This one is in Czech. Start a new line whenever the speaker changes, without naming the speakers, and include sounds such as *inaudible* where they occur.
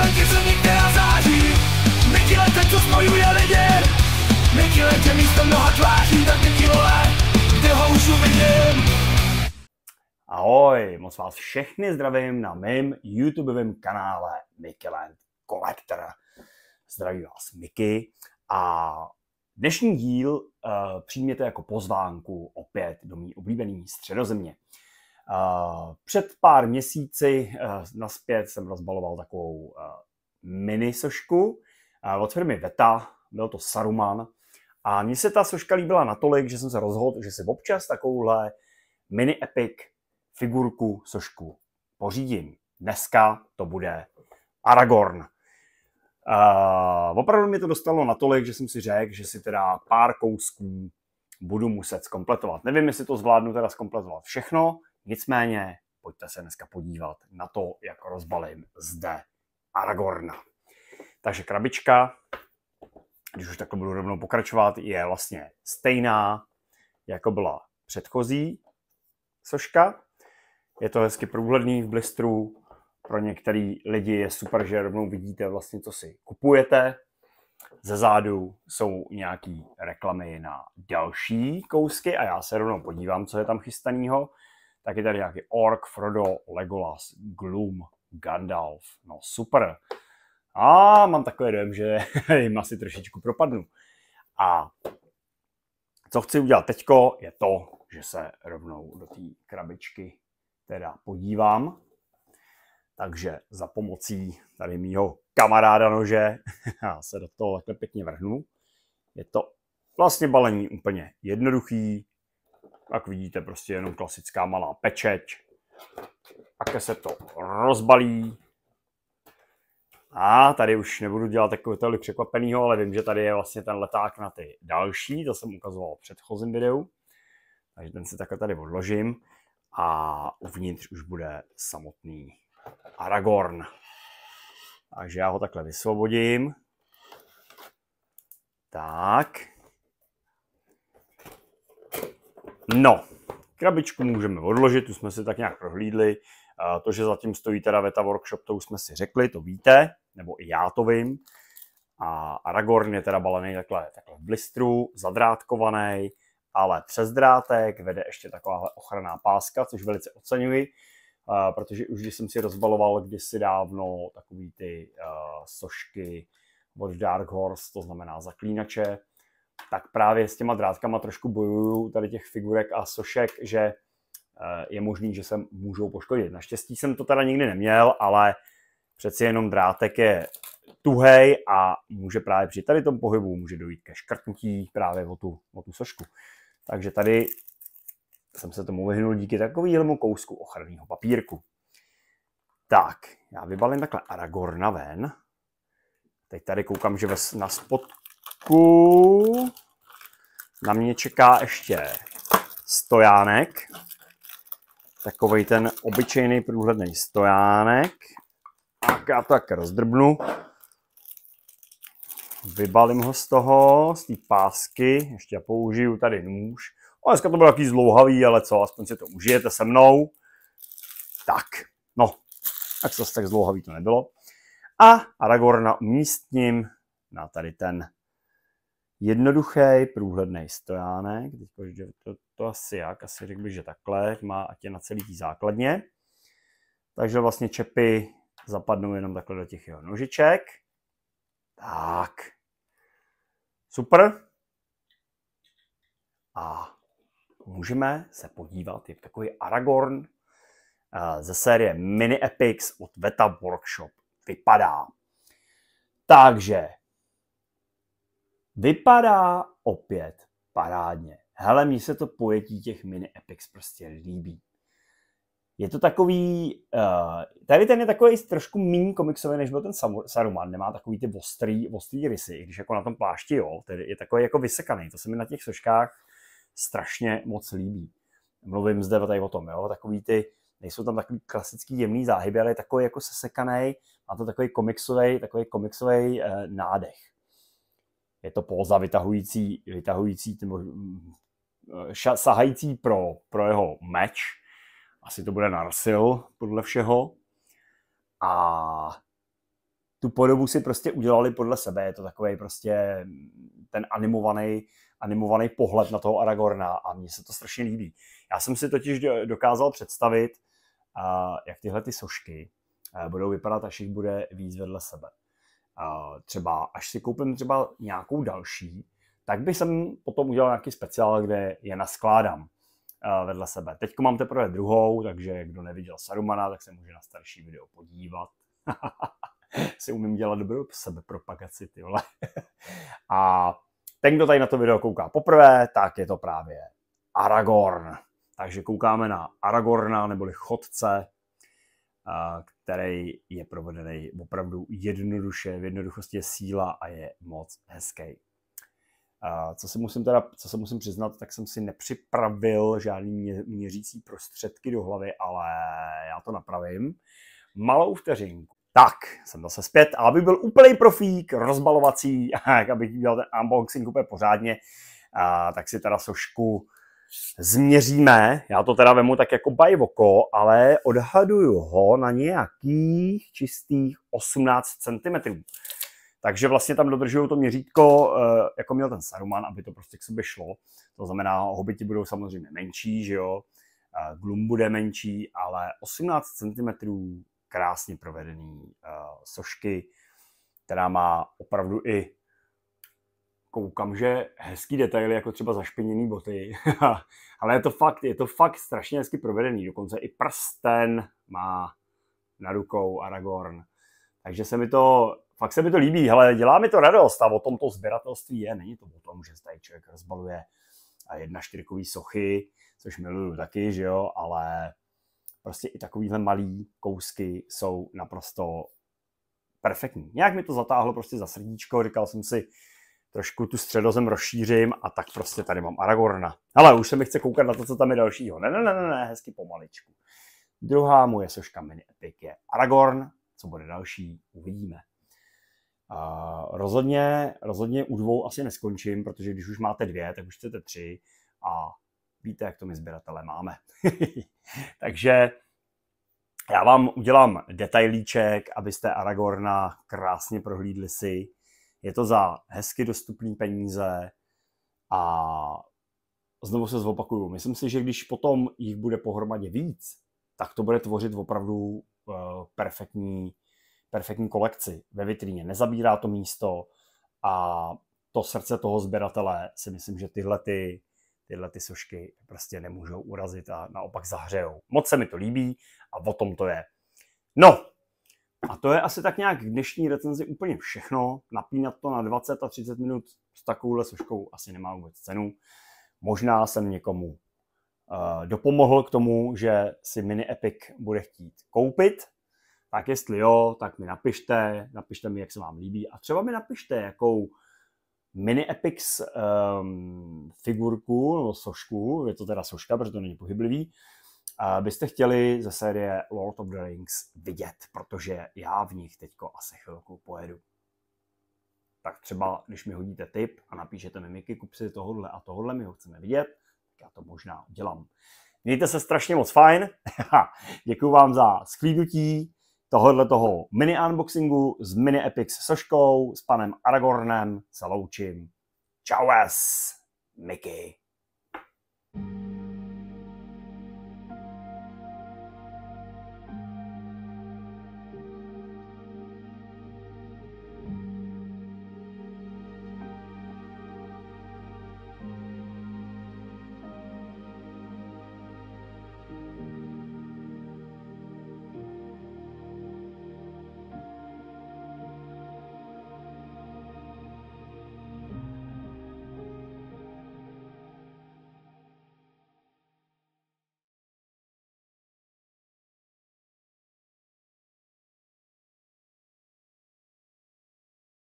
se někde a září co místo mnoha tváří Tak vole, kde ho už uvidím Ahoj, moc vás všechny zdravím na mém YouTubeovém kanále Mikelen Collector. Zdraví vás Miky a dnešní díl uh, přijměte jako pozvánku opět do mý oblíbený středozemě. Uh, před pár měsíci eh, naspět jsem rozbaloval takovou eh, mini sošku od firmy Veta, byl to Saruman. A mně se ta soška líbila natolik, že jsem se rozhodl, že si občas takovouhle mini epic figurku sošku pořídím. Dneska to bude Aragorn. Uh, opravdu mě to dostalo natolik, že jsem si řekl, že si teda pár kousků budu muset skompletovat. Nevím, jestli to zvládnu teda skompletovat všechno, Nicméně pojďte se dneska podívat na to, jak rozbalím zde Aragorna. Takže krabička, když už takhle budu rovnou pokračovat, je vlastně stejná, jako byla předchozí soška. Je to hezky průhledný v blistru. Pro některý lidi je super, že rovnou vidíte vlastně, co si kupujete. Ze zádu jsou nějaký reklamy na další kousky a já se rovnou podívám, co je tam chystaného tak je tady nějaký Ork, Frodo, Legolas, Gloom, Gandalf. No super. A mám takový dojem, že *laughs* jim asi trošičku propadnu. A co chci udělat teďko, je to, že se rovnou do té krabičky teda podívám. Takže za pomocí tady mýho kamaráda nože *laughs* já se do toho takhle pěkně vrhnu. Je to vlastně balení úplně jednoduchý, jak vidíte prostě jenom klasická malá pečeť. Také se to rozbalí. A tady už nebudu dělat takové tolik překvapeného, ale vím, že tady je vlastně ten leták na ty další, to jsem ukazoval v předchozím videu. Takže ten si takhle tady odložím a uvnitř už bude samotný Aragorn. Takže já ho takhle vysvobodím. Tak. No, krabičku můžeme odložit, tu jsme si tak nějak prohlídli. To, že zatím stojí teda Veta Workshop, to už jsme si řekli, to víte, nebo i já to vím. A Aragorn je teda balený takhle, takhle v blistru, zadrátkovaný, ale přes drátek vede ještě takováhle ochranná páska, což velice oceňuji, protože už když jsem si rozbaloval kdysi dávno takový ty sošky od Dark Horse, to znamená zaklínače, tak právě s těma drátkama trošku bojuju tady těch figurek a sošek, že eh, je možný, že se můžou poškodit. Naštěstí jsem to teda nikdy neměl, ale přeci jenom drátek je tuhej a může právě při tady tom pohybu může dojít ke škrtnutí právě o tu, o tu sošku. Takže tady jsem se tomu vyhnul díky takovému kousku ochranného papírku. Tak, já vybalím takhle Aragorna ven. Teď tady koukám, že na spod chvilku. Na mě čeká ještě stojánek. Takový ten obyčejný průhledný stojánek. Tak já to tak rozdrbnu. Vybalím ho z toho, z té pásky. Ještě použiju tady nůž. O, no, dneska to bylo takový zlouhavý, ale co, aspoň si to užijete se mnou. Tak, no, tak zase tak zlouhavý to nebylo. A Aragorna umístním na tady ten jednoduchý průhledný stojánek, že to, to asi jak, asi řekl bych, že takhle, má a je na celý tý základně. Takže vlastně čepy zapadnou jenom takhle do těch jeho nožiček. Tak. Super. A můžeme se podívat, je takový Aragorn eh, ze série Mini Epics od Veta Workshop vypadá. Takže Vypadá opět parádně. Hele, mně se to pojetí těch mini epics prostě líbí. Je to takový, uh, tady ten je takový trošku méně komiksový, než byl ten Saruman, nemá takový ty ostrý, ostrý rysy, když jako na tom plášti, jo, tedy je takový jako vysekaný, to se mi na těch soškách strašně moc líbí. Mluvím zde tady o tom, jo, takový ty, nejsou tam takový klasický jemný záhyby, ale je takový jako sesekaný, má to takový komiksový, takový komiksový uh, eh, nádech je to póza vytahující, vytahující timo, ša, sahající pro, pro jeho meč. Asi to bude Narsil, podle všeho. A tu podobu si prostě udělali podle sebe. Je to takový prostě ten animovaný, animovaný pohled na toho Aragorna a mně se to strašně líbí. Já jsem si totiž dokázal představit, jak tyhle ty sošky eh, budou vypadat, až jich bude víc vedle sebe třeba až si koupím třeba nějakou další, tak bych jsem potom udělal nějaký speciál, kde je naskládám eh, vedle sebe. Teď mám teprve druhou, takže kdo neviděl Sarumana, tak se může na starší video podívat. *laughs* si umím dělat dobrou sebepropagaci, ty vole. *laughs* A ten, kdo tady na to video kouká poprvé, tak je to právě Aragorn. Takže koukáme na Aragorna neboli chodce který je provedený opravdu jednoduše, v jednoduchosti je síla a je moc hezký. A co se musím teda, co se musím přiznat, tak jsem si nepřipravil žádný měřící prostředky do hlavy, ale já to napravím. Malou vteřinku. Tak, jsem zase zpět a aby byl úplný profík, rozbalovací, *laughs* abych dělal ten unboxing úplně pořádně, a, tak si teda sošku změříme, já to teda vemu tak jako bajvoko, ale odhaduju ho na nějakých čistých 18 cm. Takže vlastně tam dodržují to měřítko, eh, jako měl ten Saruman, aby to prostě k sobě šlo. To znamená, hobiti budou samozřejmě menší, že jo, glum bude menší, ale 18 cm krásně provedený eh, sošky, která má opravdu i koukám, že hezký detaily, jako třeba zašpiněný boty, *laughs* ale je to fakt, je to fakt strašně hezky provedený, dokonce i prsten má na rukou Aragorn. Takže se mi to, fakt se mi to líbí, ale dělá mi to radost a o tom to sběratelství je, není to o tom, že tady člověk rozbaluje a jedna čtyřkový sochy, což miluju taky, že jo, ale prostě i takovýhle malý kousky jsou naprosto perfektní. Nějak mi to zatáhlo prostě za srdíčko, říkal jsem si, trošku tu středozem rozšířím a tak prostě tady mám Aragorna. Ale už se mi chce koukat na to, co tam je dalšího. Ne, ne, ne, ne, ne hezky pomaličku. Druhá moje soška mini epic je Aragorn, co bude další, uvidíme. A rozhodně, rozhodně u dvou asi neskončím, protože když už máte dvě, tak už chcete tři a víte, jak to my sběratele máme. *laughs* Takže já vám udělám detailíček, abyste Aragorna krásně prohlídli si je to za hezky dostupné peníze a znovu se zopakuju. Myslím si, že když potom jich bude pohromadě víc, tak to bude tvořit opravdu eh, perfektní, perfektní kolekci ve vitríně. Nezabírá to místo a to srdce toho sběratele si myslím, že tyhle ty, tyhle ty sošky prostě nemůžou urazit a naopak zahřejou. Moc se mi to líbí a o tom to je. No, a to je asi tak nějak k dnešní recenzi úplně všechno. Napínat to na 20 a 30 minut s takovouhle složkou asi nemá vůbec cenu. Možná jsem někomu uh, dopomohl k tomu, že si Mini Epic bude chtít koupit. Tak jestli jo, tak mi napište, napište mi, jak se vám líbí. A třeba mi napište, jakou Mini Epics um, figurku nebo sošku, je to teda soška, protože to není pohyblivý, byste chtěli ze série Lord of the Rings vidět, protože já v nich teďko asi chvilku pojedu. Tak třeba, když mi hodíte tip a napíšete mi Miky, kup si tohle a tohle, my ho chceme vidět, tak já to možná udělám. Mějte se strašně moc fajn. *laughs* Děkuji vám za sklídnutí tohohle toho mini unboxingu s mini Epic s Soškou, s panem Aragornem se loučím. Čaues, Mickey. thank you